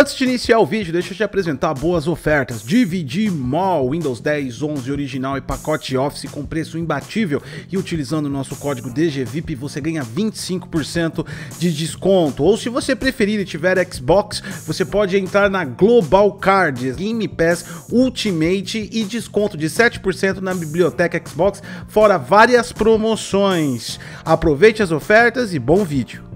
Antes de iniciar o vídeo, deixa eu te apresentar boas ofertas. Dividir Mall Windows 10, 11 original e pacote Office com preço imbatível e utilizando o nosso código DGVIP você ganha 25% de desconto. Ou se você preferir e tiver Xbox, você pode entrar na Global Card, Game Pass Ultimate e desconto de 7% na biblioteca Xbox, fora várias promoções. Aproveite as ofertas e bom vídeo.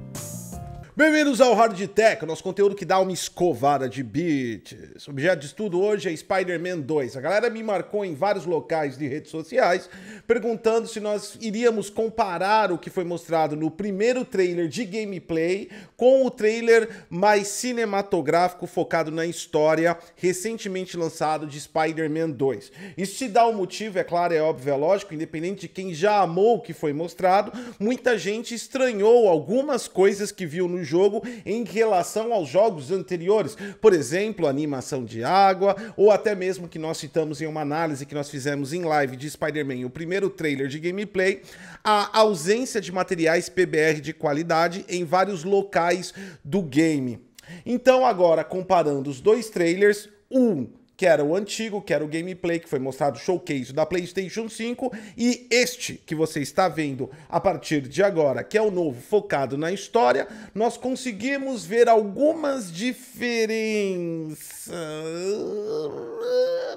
Bem-vindos ao Hard Tech, nosso conteúdo que dá uma escovada de bits. Objeto de estudo hoje é Spider-Man 2. A galera me marcou em vários locais de redes sociais perguntando se nós iríamos comparar o que foi mostrado no primeiro trailer de gameplay com o trailer mais cinematográfico focado na história recentemente lançado de Spider-Man 2. Isso se dá um motivo, é claro, é óbvio, é lógico, independente de quem já amou o que foi mostrado, muita gente estranhou algumas coisas que viu no jogo em relação aos jogos anteriores, por exemplo, animação de água, ou até mesmo que nós citamos em uma análise que nós fizemos em live de Spider-Man, o primeiro trailer de gameplay, a ausência de materiais PBR de qualidade em vários locais do game. Então, agora comparando os dois trailers, um que era o antigo, que era o gameplay que foi mostrado showcase da PlayStation 5 e este que você está vendo a partir de agora, que é o novo focado na história, nós conseguimos ver algumas diferenças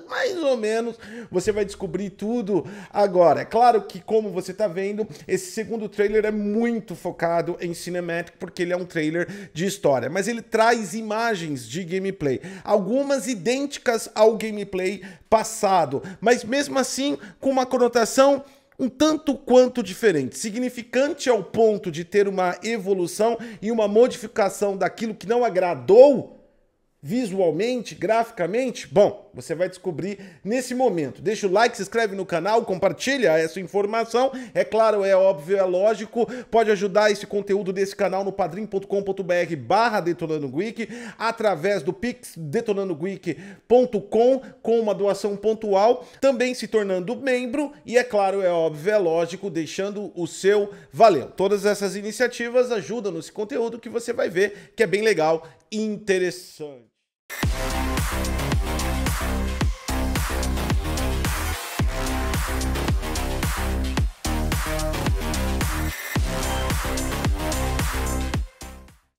mais ou menos, você vai descobrir tudo agora. É claro que, como você está vendo, esse segundo trailer é muito focado em cinematic, porque ele é um trailer de história, mas ele traz imagens de gameplay, algumas idênticas ao gameplay passado, mas mesmo assim com uma conotação um tanto quanto diferente, significante ao ponto de ter uma evolução e uma modificação daquilo que não agradou visualmente, graficamente. Bom, você vai descobrir nesse momento. Deixa o like, se inscreve no canal, compartilha essa informação. É claro, é óbvio, é lógico. Pode ajudar esse conteúdo desse canal no padrim.com.br barra detonandoguic, através do pix detonandoguic.com com uma doação pontual, também se tornando membro e, é claro, é óbvio, é lógico, deixando o seu valeu. Todas essas iniciativas ajudam nesse conteúdo que você vai ver que é bem legal e interessante.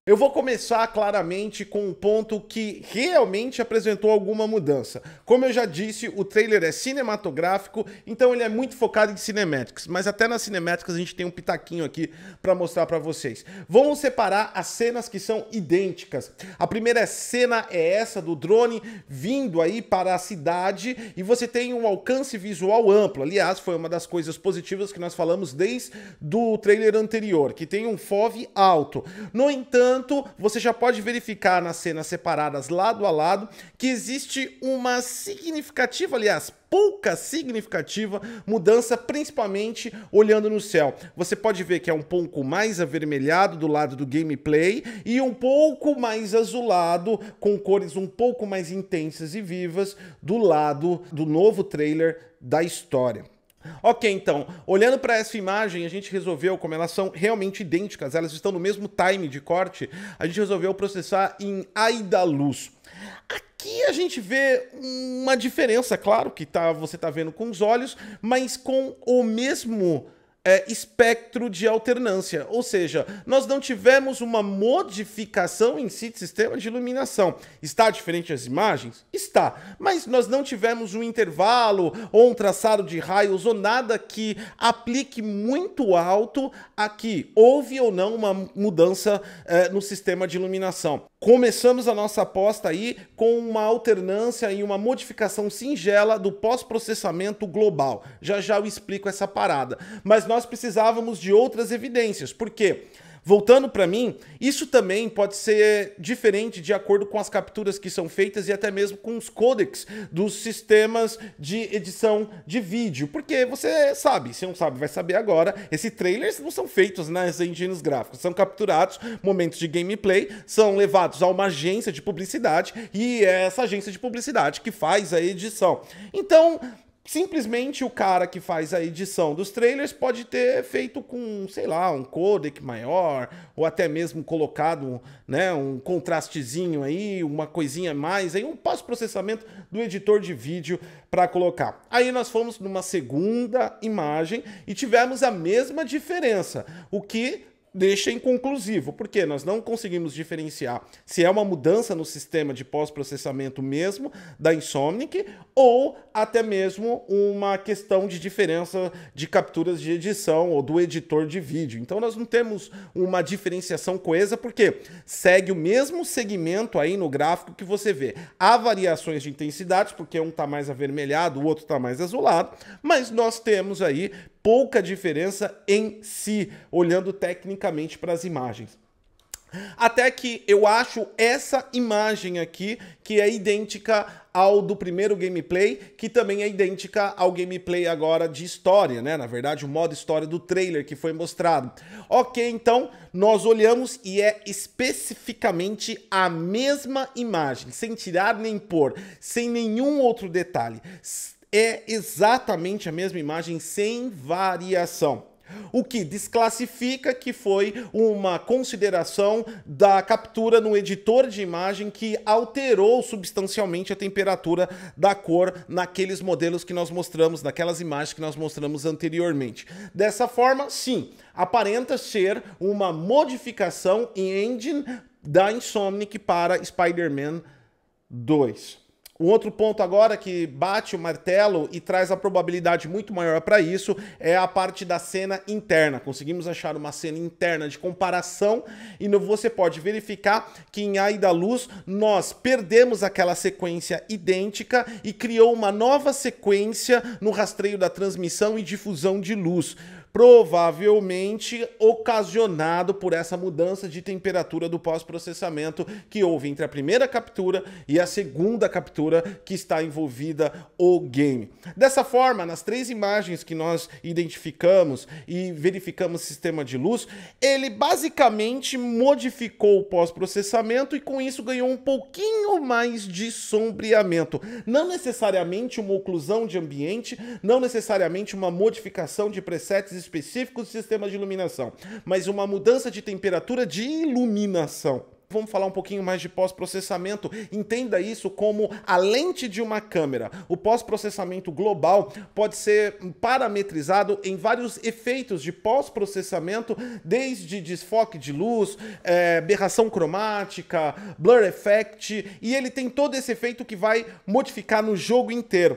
Eu vou começar claramente com um ponto que realmente apresentou alguma mudança. Como eu já disse, o trailer é cinematográfico, então ele é muito focado em cinematics, mas até nas cinematics a gente tem um pitaquinho aqui para mostrar para vocês. Vamos separar as cenas que são idênticas. A primeira cena é essa do drone vindo aí para a cidade e você tem um alcance visual amplo. Aliás, foi uma das coisas positivas que nós falamos desde do trailer anterior, que tem um FOV alto. No entanto, Portanto, você já pode verificar nas cenas separadas lado a lado que existe uma significativa, aliás, pouca significativa mudança, principalmente olhando no céu. Você pode ver que é um pouco mais avermelhado do lado do gameplay e um pouco mais azulado, com cores um pouco mais intensas e vivas, do lado do novo trailer da história. Ok, então, olhando para essa imagem, a gente resolveu, como elas são realmente idênticas, elas estão no mesmo time de corte, a gente resolveu processar em AIDA luz. Aqui a gente vê uma diferença, claro, que tá, você está vendo com os olhos, mas com o mesmo é, espectro de alternância, ou seja, nós não tivemos uma modificação em si do sistema de iluminação. Está diferente as imagens? Está, mas nós não tivemos um intervalo ou um traçado de raios ou nada que aplique muito alto a que houve ou não uma mudança é, no sistema de iluminação. Começamos a nossa aposta aí com uma alternância e uma modificação singela do pós-processamento global. Já já eu explico essa parada, mas nós nós precisávamos de outras evidências. Por quê? Voltando para mim, isso também pode ser diferente de acordo com as capturas que são feitas e até mesmo com os codecs dos sistemas de edição de vídeo. Porque você sabe, se não sabe, vai saber agora, esses trailers não são feitos nas engines gráficas, são capturados momentos de gameplay, são levados a uma agência de publicidade e é essa agência de publicidade que faz a edição. Então, simplesmente o cara que faz a edição dos trailers pode ter feito com, sei lá, um codec maior, ou até mesmo colocado né, um contrastezinho aí, uma coisinha mais, aí um pós-processamento do editor de vídeo para colocar. Aí nós fomos numa segunda imagem e tivemos a mesma diferença, o que deixa inconclusivo, porque nós não conseguimos diferenciar se é uma mudança no sistema de pós-processamento mesmo da Insomniac ou até mesmo uma questão de diferença de capturas de edição ou do editor de vídeo. Então nós não temos uma diferenciação coesa porque segue o mesmo segmento aí no gráfico que você vê. Há variações de intensidade porque um está mais avermelhado, o outro está mais azulado, mas nós temos aí pouca diferença em si, olhando tecnicamente para as imagens. Até que eu acho essa imagem aqui, que é idêntica ao do primeiro gameplay, que também é idêntica ao gameplay agora de história, né? Na verdade, o modo história do trailer que foi mostrado. Ok, então, nós olhamos e é especificamente a mesma imagem, sem tirar nem pôr, sem nenhum outro detalhe é exatamente a mesma imagem sem variação. O que desclassifica que foi uma consideração da captura no editor de imagem que alterou substancialmente a temperatura da cor naqueles modelos que nós mostramos, naquelas imagens que nós mostramos anteriormente. Dessa forma, sim, aparenta ser uma modificação em engine da Insomniac para Spider-Man 2. Um outro ponto agora que bate o martelo e traz a probabilidade muito maior para isso é a parte da cena interna. Conseguimos achar uma cena interna de comparação e você pode verificar que em Ai da Luz nós perdemos aquela sequência idêntica e criou uma nova sequência no rastreio da transmissão e difusão de luz provavelmente ocasionado por essa mudança de temperatura do pós-processamento que houve entre a primeira captura e a segunda captura que está envolvida o game. Dessa forma, nas três imagens que nós identificamos e verificamos o sistema de luz, ele basicamente modificou o pós-processamento e com isso ganhou um pouquinho mais de sombreamento. Não necessariamente uma oclusão de ambiente, não necessariamente uma modificação de presets específicos de sistemas de iluminação, mas uma mudança de temperatura de iluminação vamos falar um pouquinho mais de pós-processamento. Entenda isso como a lente de uma câmera. O pós-processamento global pode ser parametrizado em vários efeitos de pós-processamento, desde desfoque de luz, é, berração cromática, blur effect, e ele tem todo esse efeito que vai modificar no jogo inteiro.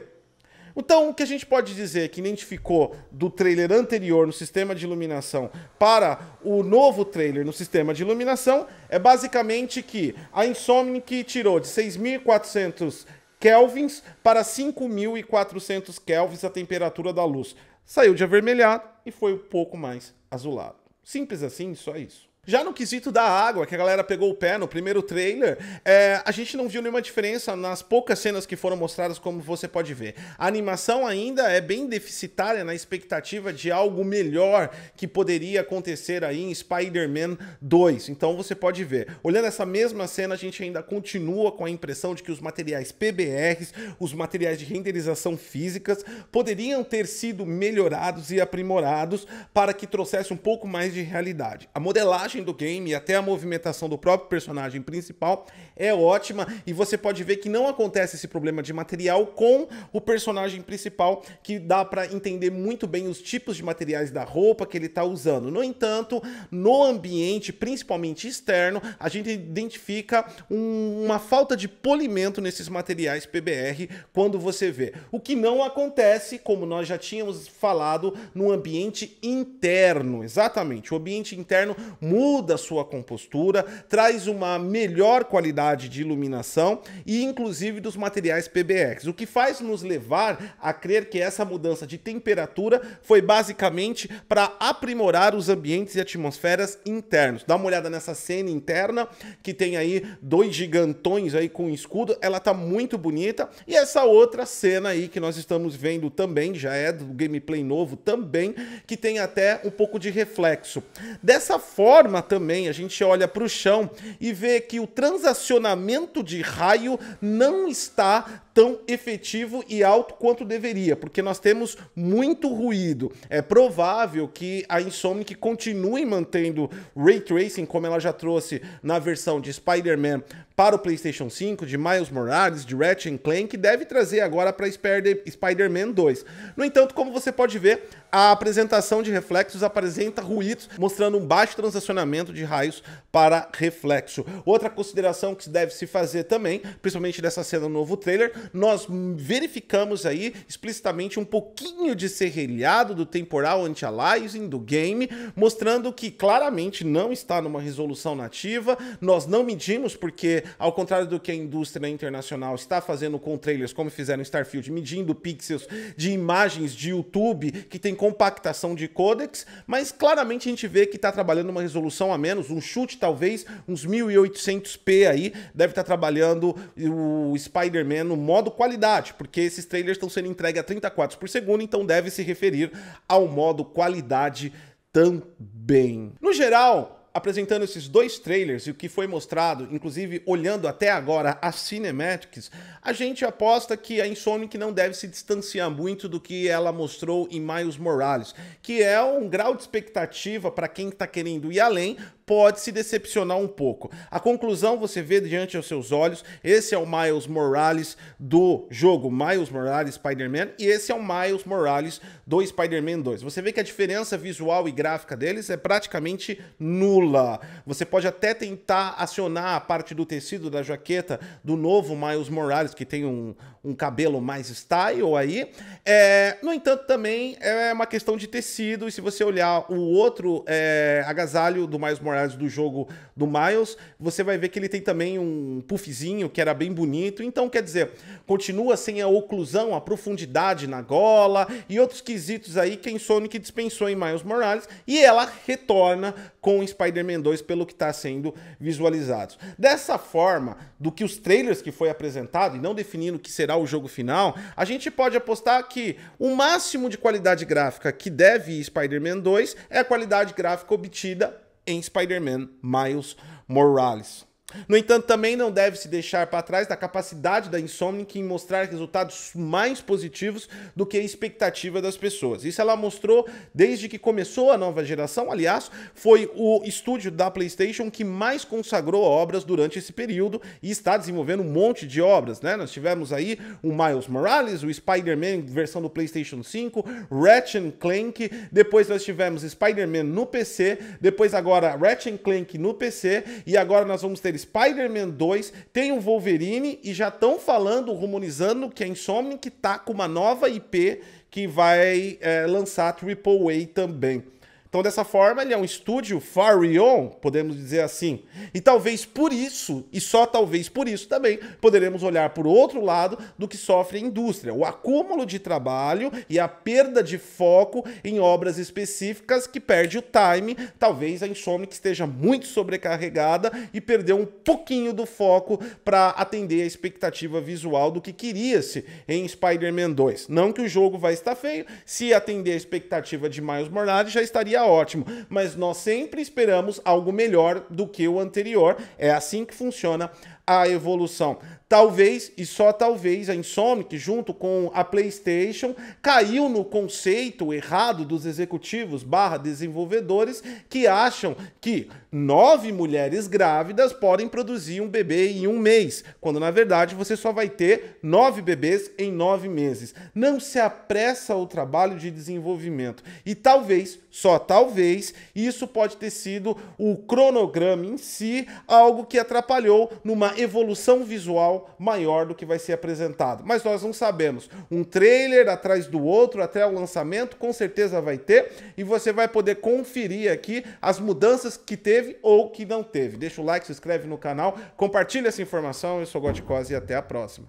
Então, o que a gente pode dizer que identificou do trailer anterior no sistema de iluminação para o novo trailer no sistema de iluminação é basicamente que a Insomniac tirou de 6.400 kelvins para 5.400 kelvins a temperatura da luz. Saiu de avermelhado e foi um pouco mais azulado. Simples assim, só isso. Já no quesito da água, que a galera pegou o pé no primeiro trailer, é, a gente não viu nenhuma diferença nas poucas cenas que foram mostradas, como você pode ver. A animação ainda é bem deficitária na expectativa de algo melhor que poderia acontecer aí em Spider-Man 2. Então você pode ver. Olhando essa mesma cena, a gente ainda continua com a impressão de que os materiais PBRs, os materiais de renderização físicas, poderiam ter sido melhorados e aprimorados para que trouxesse um pouco mais de realidade. A modelagem do game e até a movimentação do próprio personagem principal é ótima e você pode ver que não acontece esse problema de material com o personagem principal, que dá para entender muito bem os tipos de materiais da roupa que ele está usando. No entanto, no ambiente, principalmente externo, a gente identifica um, uma falta de polimento nesses materiais PBR quando você vê. O que não acontece, como nós já tínhamos falado, no ambiente interno. Exatamente, o ambiente interno muito muda sua compostura, traz uma melhor qualidade de iluminação e inclusive dos materiais PBX, o que faz nos levar a crer que essa mudança de temperatura foi basicamente para aprimorar os ambientes e atmosferas internos. Dá uma olhada nessa cena interna que tem aí dois gigantões aí com escudo, ela tá muito bonita. E essa outra cena aí que nós estamos vendo também, já é do gameplay novo também, que tem até um pouco de reflexo. Dessa forma, forma, também a gente olha para o chão e vê que o transacionamento de raio não está tão efetivo e alto quanto deveria, porque nós temos muito ruído. É provável que a Insomniac continue mantendo ray tracing como ela já trouxe na versão de Spider-Man para o PlayStation 5, de Miles Morales, de Ratchet Clank, que deve trazer agora para Spider-Man 2. No entanto, como você pode ver, a apresentação de reflexos apresenta ruídos, mostrando um baixo transacionamento de raios para reflexo. Outra consideração que deve se fazer também, principalmente dessa cena no novo trailer, nós verificamos aí explicitamente um pouquinho de serrelhado do temporal anti-aliasing do game, mostrando que claramente não está numa resolução nativa, nós não medimos porque, ao contrário do que a indústria internacional está fazendo com trailers, como fizeram Starfield, medindo pixels de imagens de YouTube que tem compactação de codecs, mas claramente a gente vê que está trabalhando uma resolução a menos, um chute talvez, uns 1800p aí, deve estar tá trabalhando o Spider-Man no modo qualidade, porque esses trailers estão sendo entregues a 30 quadros por segundo, então deve se referir ao modo qualidade também. No geral, apresentando esses dois trailers e o que foi mostrado, inclusive olhando até agora as cinematics, a gente aposta que a Insomniac não deve se distanciar muito do que ela mostrou em Miles Morales, que é um grau de expectativa para quem está querendo ir além, pode se decepcionar um pouco. A conclusão você vê diante aos seus olhos, esse é o Miles Morales do jogo Miles Morales Spider-Man e esse é o Miles Morales do Spider-Man 2. Você vê que a diferença visual e gráfica deles é praticamente nula Lula. Você pode até tentar acionar a parte do tecido da jaqueta do novo Miles Morales, que tem um, um cabelo mais style aí. É, no entanto, também é uma questão de tecido, e se você olhar o outro é, agasalho do Miles Morales do jogo do Miles, você vai ver que ele tem também um puffzinho que era bem bonito. Então, quer dizer, continua sem a oclusão, a profundidade na gola e outros quesitos aí que a Sonic dispensou em Miles Morales, e ela retorna com Spider Spider-Man 2 pelo que está sendo visualizado. Dessa forma, do que os trailers que foi apresentado e não definindo o que será o jogo final, a gente pode apostar que o máximo de qualidade gráfica que deve Spider-Man 2 é a qualidade gráfica obtida em Spider-Man Miles Morales. No entanto, também não deve se deixar para trás da capacidade da Insomniac em mostrar resultados mais positivos do que a expectativa das pessoas. Isso ela mostrou desde que começou a nova geração, aliás, foi o estúdio da PlayStation que mais consagrou obras durante esse período e está desenvolvendo um monte de obras, né? Nós tivemos aí o Miles Morales, o Spider-Man versão do PlayStation 5, Ratchet Clank, depois nós tivemos Spider-Man no PC, depois agora Ratchet Clank no PC e agora nós vamos ter Spider-Man 2, tem o Wolverine e já estão falando, rumorizando que a Insomniac tá com uma nova IP que vai é, lançar Triple A também. Então, dessa forma, ele é um estúdio far-on, podemos dizer assim. E talvez por isso, e só talvez por isso também, poderemos olhar por outro lado do que sofre a indústria: o acúmulo de trabalho e a perda de foco em obras específicas que perde o time. Talvez a Insomniac esteja muito sobrecarregada e perdeu um pouquinho do foco para atender a expectativa visual do que queria-se em Spider-Man 2. Não que o jogo vai estar feio, se atender a expectativa de Miles Morales, já estaria seria ótimo, mas nós sempre esperamos algo melhor do que o anterior. É assim que funciona a evolução. Talvez e só talvez a Insomniac, junto com a PlayStation, caiu no conceito errado dos executivos barra desenvolvedores que acham que nove mulheres grávidas podem produzir um bebê em um mês, quando na verdade você só vai ter nove bebês em nove meses. Não se apressa o trabalho de desenvolvimento. E talvez, só talvez, isso pode ter sido o cronograma em si algo que atrapalhou numa evolução visual maior do que vai ser apresentado. Mas nós não sabemos. Um trailer atrás do outro até o lançamento, com certeza vai ter. E você vai poder conferir aqui as mudanças que teve ou que não teve. Deixa o like, se inscreve no canal, compartilha essa informação. Eu sou o Cos e até a próxima.